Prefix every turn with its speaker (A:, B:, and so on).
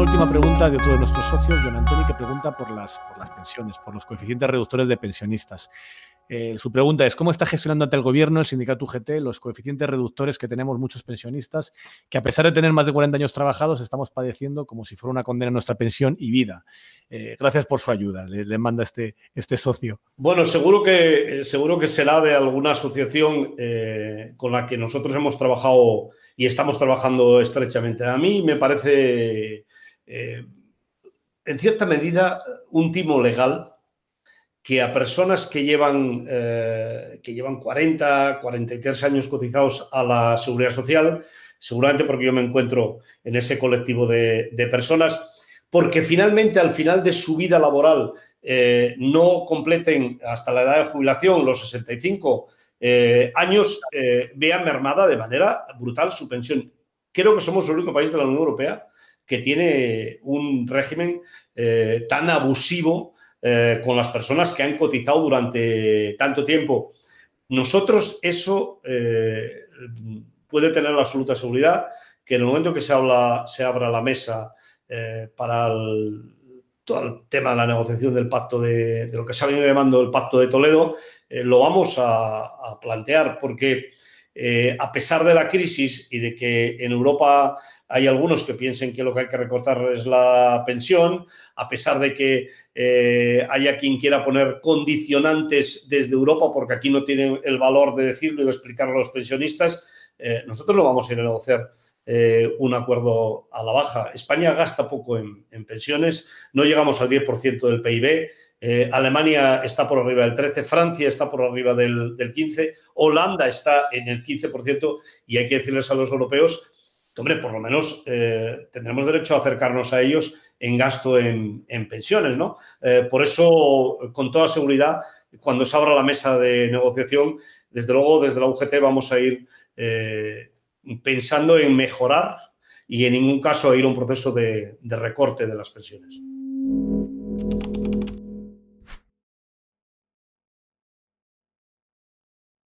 A: última pregunta de otro de nuestros socios, John Antoni, que pregunta por las, pensiones, por los coeficientes reductores de pensionistas. Eh, su pregunta es, ¿cómo está gestionando ante el gobierno, el sindicato UGT, los coeficientes reductores que tenemos muchos pensionistas, que a pesar de tener más de 40 años trabajados, estamos padeciendo como si fuera una condena a nuestra pensión y vida? Eh, gracias por su ayuda, le, manda este, este, socio.
B: Bueno, seguro que, seguro que será de alguna asociación eh, con la que nosotros hemos trabajado y estamos trabajando estrechamente. A mí me parece eh, en cierta medida, un timo legal que a personas que llevan, eh, que llevan 40, 43 años cotizados a la seguridad social, seguramente porque yo me encuentro en ese colectivo de, personas, porque finalmente al final de su vida laboral eh, no completen hasta la edad de jubilación los 65 años, vean mermada de manera brutal su pensión. Creo que somos el único país de la Unión Europea que tiene un régimen eh, tan abusivo eh, con las personas que han cotizado durante tanto tiempo. Nosotros eso eh, puede tener la absoluta seguridad que en el momento que se, habla, se abra la mesa para todo el tema de la negociación del pacto de, lo que se ha venido llamando el pacto de Toledo, lo vamos a, a plantear porque eh, a pesar de la crisis y de que en Europa hay algunos que piensen que lo que hay que recortar es la pensión, a pesar de que eh, haya quien quiera poner condicionantes desde Europa, porque aquí no tienen el valor de decirlo y de explicarlo a los pensionistas, eh, nosotros no vamos a ir a negociar un acuerdo a la baja. España gasta poco en, en pensiones, no llegamos al 10% del PIB, eh, Alemania está por arriba del 13, Francia está por arriba del, 15, Holanda está en el 15% y hay que decirles a los europeos que, hombre, por lo menos eh, tendremos derecho a acercarnos a ellos en gasto en, pensiones, ¿no? Eh, por eso, con toda seguridad, cuando se abra la mesa de negociación, desde luego, desde la UGT vamos a ir pensando en mejorar y en ningún caso a ir a un proceso de recorte de las pensiones.